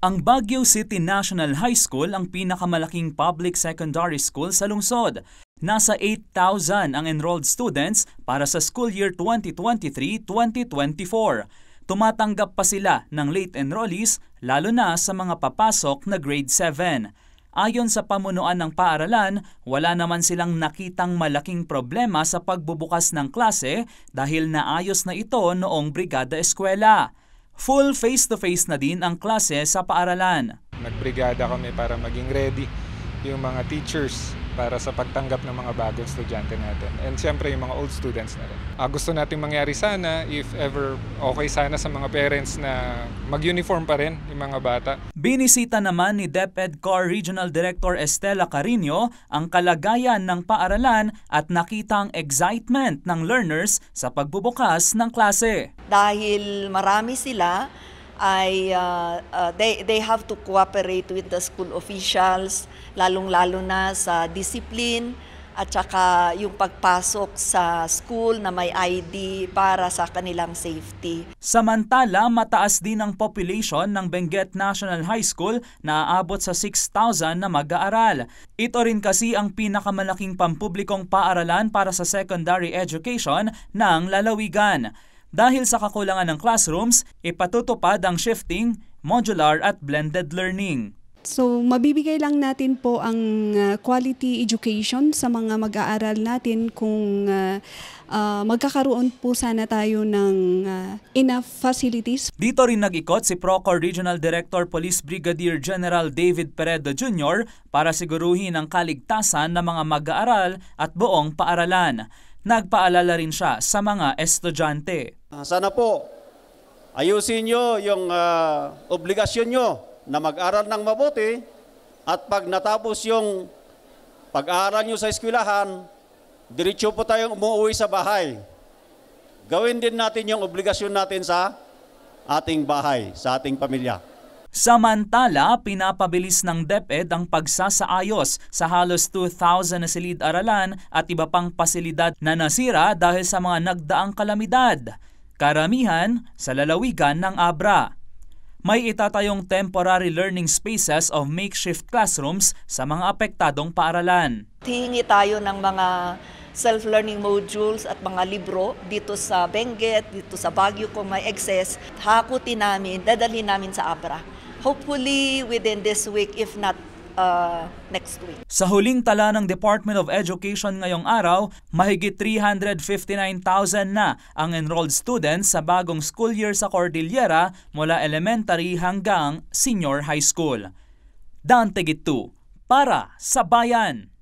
Ang Baguio City National High School ang pinakamalaking public secondary school sa lungsod. Nasa 8,000 ang enrolled students para sa school year 2023-2024. Tumatanggap pa sila ng late enrollees lalo na sa mga papasok na grade 7. Ayon sa pamunuan ng paaralan, wala naman silang nakitang malaking problema sa pagbubukas ng klase dahil naayos na ito noong Brigada Eskwela full face-to-face na din ang klase sa paaralan. Nagbrigada kami para maging ready yung mga teachers para sa pagtanggap ng mga bagong estudyante natin. And siyempre yung mga old students na rin. Uh, gusto nating mangyari sana, if ever okay sana sa mga parents na mag-uniform pa rin yung mga bata. Binisita naman ni DepEd Car Regional Director Estela Carino ang kalagayan ng paaralan at nakita ang excitement ng learners sa pagbubukas ng klase. Dahil marami sila ay uh, uh, they, they have to cooperate with the school officials, lalong-lalo na sa discipline at saka yung pagpasok sa school na may ID para sa kanilang safety. Samantala, mataas din ang population ng Benguet National High School na aabot sa 6,000 na mag-aaral. Ito rin kasi ang pinakamalaking pampublikong paaralan para sa secondary education ng lalawigan. Dahil sa kakulangan ng classrooms, ipatutupad ang shifting, modular at blended learning. So mabibigay lang natin po ang ah, quality education sa mga mag-aaral natin kung uh, uh, magkakaroon po sana tayo ng uh, enough facilities. Dito rin nag-ikot si Procor Regional Director Police Brigadier General David Peredo Jr. para siguruhin ang kaligtasan ng mga mag-aaral at buong paaralan. Nagpaalala rin siya sa mga estudyante. Ah, sana po ayusin nyo yung uh, obligasyon nyo na mag-aral ng mabuti at pag natapos yung pag-aaral nyo sa eskwelahan, diretso po tayong umuwi sa bahay. Gawin din natin yung obligasyon natin sa ating bahay, sa ating pamilya. Samantala, pinapabilis ng DepEd ang pagsasaayos sa halos 2,000 na silid-aralan at iba pang pasilidad na nasira dahil sa mga nagdaang kalamidad, karamihan sa lalawigan ng Abra. May itatayong temporary learning spaces of makeshift classrooms sa mga apektadong paaralan. Hingi tayo ng mga self-learning modules at mga libro dito sa Benguet, dito sa Baguio kung may excess, hakutin namin, dadalhin namin sa Abra. Hopefully within this week, if not uh, next week. Sa huling tala ng Department of Education ngayong araw, mahigit 359,000 na ang enrolled students sa bagong school year sa Cordillera mula elementary hanggang senior high school. Dante Gitu, para sa bayan!